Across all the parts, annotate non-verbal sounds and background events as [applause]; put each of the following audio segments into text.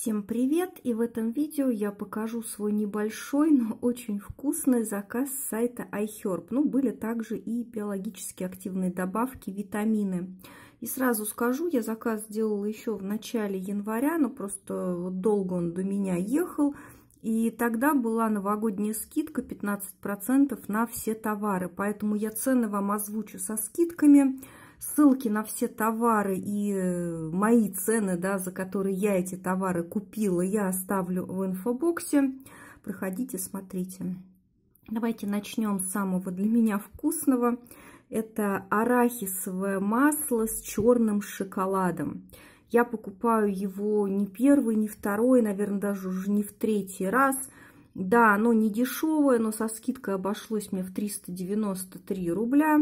Всем привет! И в этом видео я покажу свой небольшой, но очень вкусный заказ с сайта iHerb. Ну, были также и биологически активные добавки, витамины. И сразу скажу, я заказ делала еще в начале января, но просто долго он до меня ехал. И тогда была новогодняя скидка 15% на все товары, поэтому я цены вам озвучу со скидками – ссылки на все товары и э, мои цены, да, за которые я эти товары купила, я оставлю в инфобоксе. Проходите, смотрите. Давайте начнем с самого для меня вкусного. Это арахисовое масло с черным шоколадом. Я покупаю его не первый, не второй, наверное, даже уже не в третий раз. Да, оно не дешевое, но со скидкой обошлось мне в 393 рубля.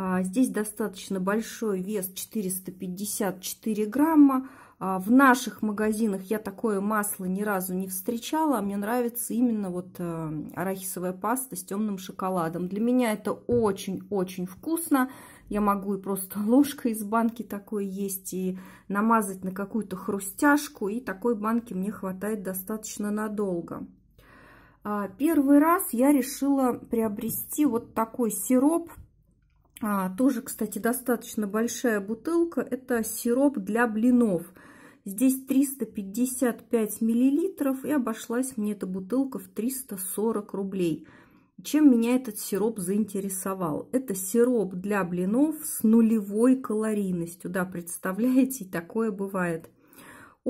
А, здесь достаточно большой вес 454 грамма. А, в наших магазинах я такое масло ни разу не встречала, а мне нравится именно вот э, арахисовая паста с темным шоколадом. Для меня это очень-очень вкусно. Я могу и просто [laughs] ложкой из банки такой есть, и намазать на какую-то хрустяшку, и такой банки мне хватает достаточно надолго. Первый раз я решила приобрести вот такой сироп а, тоже, кстати, достаточно большая бутылка. Это сироп для блинов. Здесь 355 миллилитров и обошлась мне эта бутылка в 340 рублей. Чем меня этот сироп заинтересовал? Это сироп для блинов с нулевой калорийностью. Да, представляете, [laughs] такое бывает.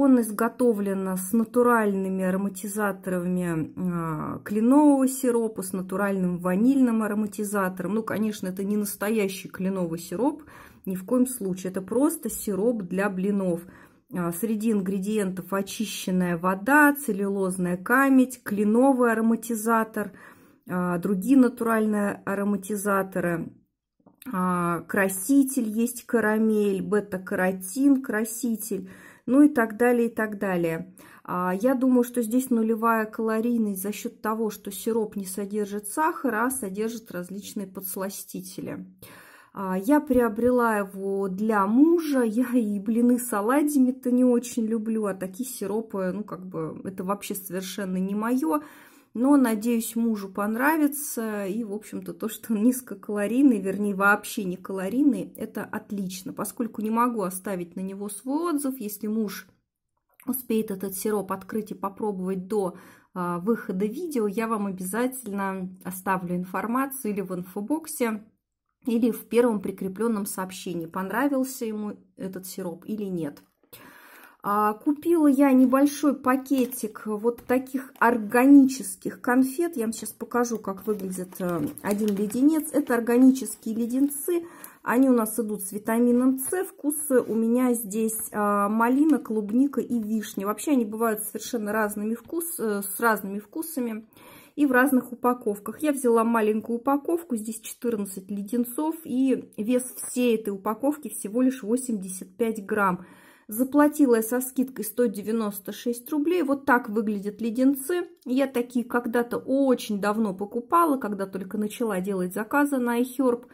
Он изготовлен с натуральными ароматизаторами а, кленового сиропа, с натуральным ванильным ароматизатором. Ну, конечно, это не настоящий кленовый сироп, ни в коем случае. Это просто сироп для блинов. А, среди ингредиентов очищенная вода, целлюлозная камедь, кленовый ароматизатор, а, другие натуральные ароматизаторы. Краситель есть карамель, бета-каротин, краситель ну и так далее, и так далее. А, я думаю, что здесь нулевая калорийность за счет того, что сироп не содержит сахара, а содержит различные подсластители. А, я приобрела его для мужа. [laughs] Я и блины с оладьями-то не очень люблю, а такие сиропы, ну, как бы, это вообще совершенно не мое. Но, надеюсь, мужу понравится. И, в общем-то, то, что он низкокалорийный, вернее, вообще не калорийный, это отлично. Поскольку не могу оставить на него свой отзыв, если муж успеет этот сироп открыть и попробовать до а, выхода видео, я вам обязательно оставлю информацию или в инфобоксе, или в первом прикрепленном сообщении, понравился ему этот сироп или нет. А, купила я небольшой пакетик вот таких органических конфет. Я вам сейчас покажу, как выглядит э, один леденец. Это органические леденцы. Они у нас идут с витамином С. Вкусы у меня здесь а, малина, клубника и вишня. Вообще они бывают совершенно разными вкус, э, с разными вкусами и в разных упаковках. Я взяла маленькую упаковку, здесь 14 леденцов и вес всей этой упаковки всего лишь 85 грамм. Заплатила со скидкой 196 рублей. Вот так выглядят леденцы. Я такие когда-то очень давно покупала, когда только начала делать заказы на iHerb.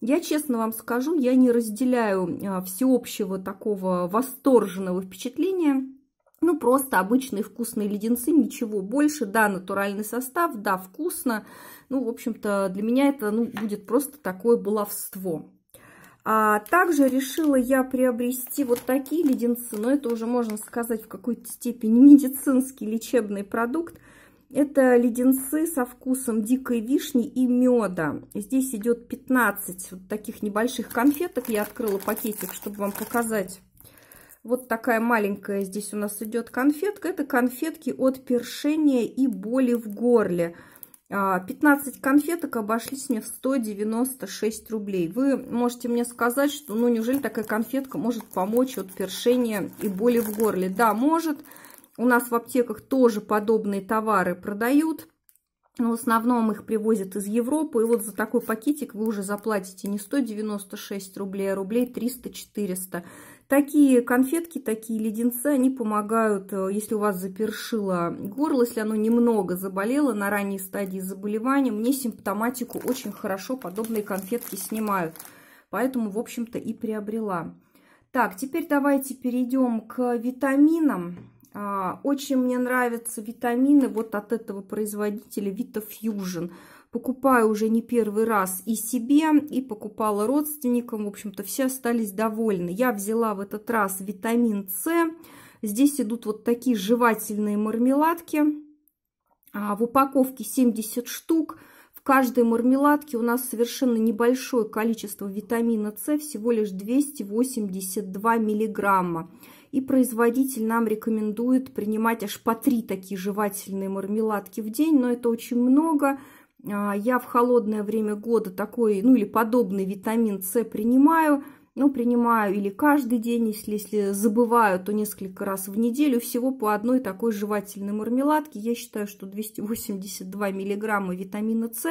Я честно вам скажу, я не разделяю а, всеобщего такого восторженного впечатления. Ну, просто обычные вкусные леденцы, ничего больше. Да, натуральный состав, да, вкусно. Ну, в общем-то, для меня это ну, будет просто такое баловство. А также решила я приобрести вот такие леденцы, но это уже можно сказать в какой-то степени [laughs] медицинский лечебный продукт. Это леденцы со вкусом дикой вишни и меда. Здесь идет 15 вот таких небольших конфеток. Я открыла пакетик, чтобы вам показать. Вот такая маленькая здесь у нас идет конфетка. Это конфетки от першения и боли в горле. 15 а, конфеток обошлись мне в 196 рублей. Вы можете мне сказать, что ну неужели такая конфетка может помочь от першения и боли в горле? Да, может. У нас в аптеках тоже подобные товары продают. Но в основном их привозят из Европы. И вот за такой пакетик вы уже заплатите не 196 рублей, а рублей 300-400. Такие конфетки, такие леденцы, они помогают, э, если у вас запершило горло, если оно немного заболело на ранней стадии заболевания. Мне симптоматику очень хорошо подобные конфетки снимают. Поэтому, в общем-то, и приобрела. Так, теперь давайте перейдем к витаминам. А, очень мне нравятся витамины вот от этого производителя VitaFusion. Fusion покупаю уже не первый раз и себе, и покупала родственникам. В общем-то, все остались довольны. Я взяла в этот раз витамин С. Здесь идут вот такие жевательные мармеладки. А, в упаковке 70 штук. В каждой мармеладке у нас совершенно небольшое количество витамина С, всего лишь 282 миллиграмма. И производитель нам рекомендует принимать аж по три такие жевательные мармеладки в день, но это очень много. А, я в холодное время года такой, ну или подобный витамин С принимаю. Ну, принимаю или каждый день, если, если забываю, то несколько раз в неделю. Всего по одной такой жевательной мармеладке. Я считаю, что 282 миллиграмма витамина С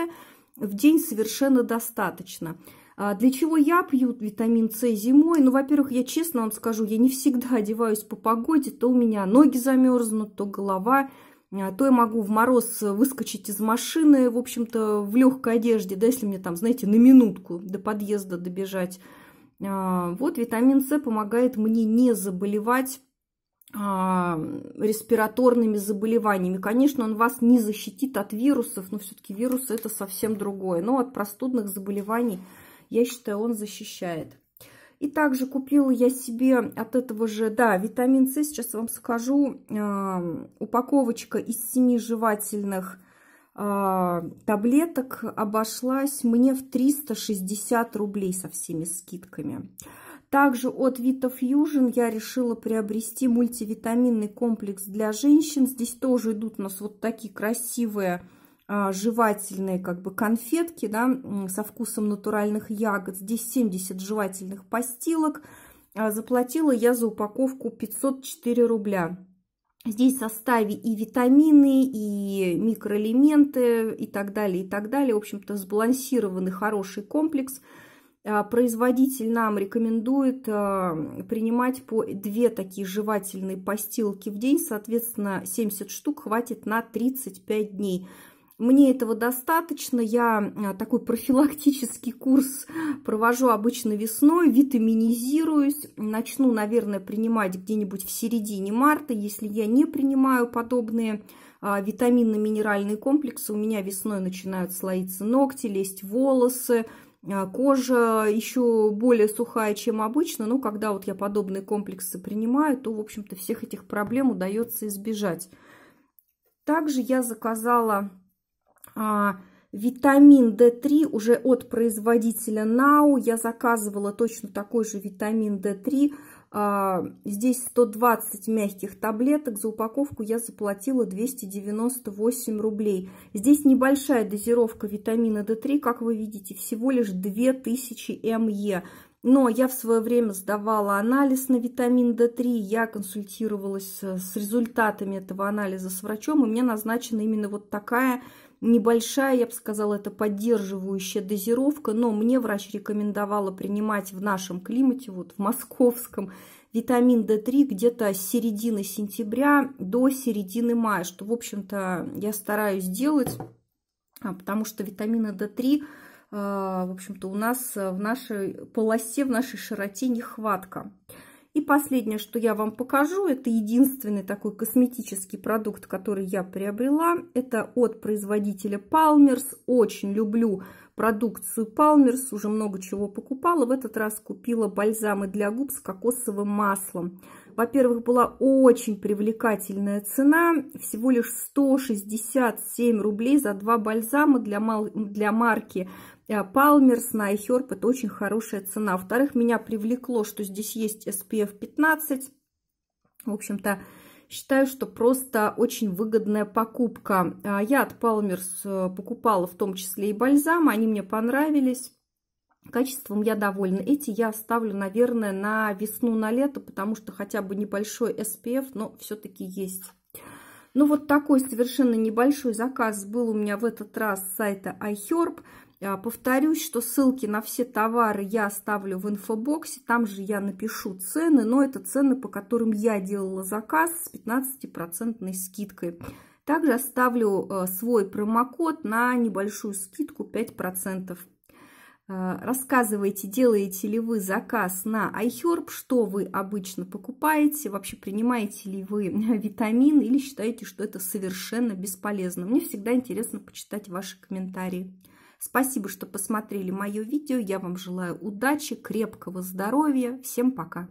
в день совершенно достаточно. А, для чего я пью витамин С зимой? Ну, во-первых, я честно вам скажу, я не всегда одеваюсь по погоде. То у меня ноги замерзнут, то голова а то я могу в мороз выскочить из машины, в общем-то, в легкой одежде, да, если мне там, знаете, на минутку до подъезда добежать. А, вот витамин С помогает мне не заболевать а, респираторными заболеваниями. Конечно, он вас не защитит от вирусов, но все-таки вирусы это совсем другое. Но от простудных заболеваний, я считаю, он защищает. И также купила я себе от этого же, да, витамин С, сейчас вам скажу, э, упаковочка из семи жевательных э, таблеток обошлась мне в 360 рублей со всеми скидками. Также от Vita Fusion я решила приобрести мультивитаминный комплекс для женщин. Здесь тоже идут у нас вот такие красивые а, жевательные как бы конфетки да, со вкусом натуральных ягод. Здесь 70 жевательных постилок. А, заплатила я за упаковку 504 рубля. Здесь в составе и витамины, и микроэлементы, и так далее, и так далее. В общем-то, сбалансированный хороший комплекс. А, производитель нам рекомендует принимать по две такие жевательные постилки в день. Соответственно, 70 штук хватит на 35 дней. Мне этого достаточно. Я э, такой профилактический курс провожу обычно весной, витаминизируюсь. Начну, наверное, принимать где-нибудь в середине марта. Если я не принимаю подобные а, витаминно-минеральные комплексы, у меня весной начинают слоиться ногти, лезть волосы, а, кожа еще более сухая, чем обычно, но когда вот я подобные комплексы принимаю, то, в общем-то, всех этих проблем удается избежать. Также я заказала а, витамин D3 уже от производителя Нау. Я заказывала точно такой же витамин D3. А, здесь 120 мягких таблеток. За упаковку я заплатила 298 рублей. Здесь небольшая дозировка витамина D3, как вы видите, всего лишь 2000 МЕ. Но я в свое время сдавала анализ на витамин D3, я консультировалась э, с результатами этого анализа с врачом, и мне назначена именно вот такая небольшая, я бы сказала, это поддерживающая дозировка, но мне врач рекомендовала принимать в нашем климате, вот в московском, витамин D3 где-то с середины сентября до середины мая, что, в общем-то, я стараюсь делать, а, потому что витамина D3 а, в общем-то, у нас э, в нашей полосе, в нашей широте нехватка. И последнее, что я вам покажу, это единственный такой косметический продукт, который я приобрела. Это от производителя Palmers. Очень люблю продукцию Palmers, уже много чего покупала. В этот раз купила бальзамы для губ с кокосовым маслом. Во-первых, была очень привлекательная цена, всего лишь 167 рублей за два бальзама для, мал... для марки Палмер, Снайхерп, это очень хорошая цена. Во-вторых, меня привлекло, что здесь есть SPF 15. В общем-то, считаю, что просто очень выгодная покупка. А я от Палмерс э, покупала в том числе и бальзам, они мне понравились. Качеством я довольна. Эти я оставлю, наверное, на весну, на лето, потому что хотя бы небольшой SPF, но все-таки есть. Ну, вот такой совершенно небольшой заказ был у меня в этот раз с сайта iHerb. А, повторюсь, что ссылки на все товары я оставлю в инфобоксе, там же я напишу цены, но это цены, по которым я делала заказ с 15% скидкой. Также оставлю э, свой промокод на небольшую скидку 5%. Э, рассказываете, делаете ли вы заказ на iHerb, что вы обычно покупаете, вообще принимаете ли вы [laughs] витамин или считаете, что это совершенно бесполезно. Мне всегда интересно почитать ваши комментарии. Спасибо, что посмотрели мое видео. Я вам желаю удачи, крепкого здоровья. Всем пока!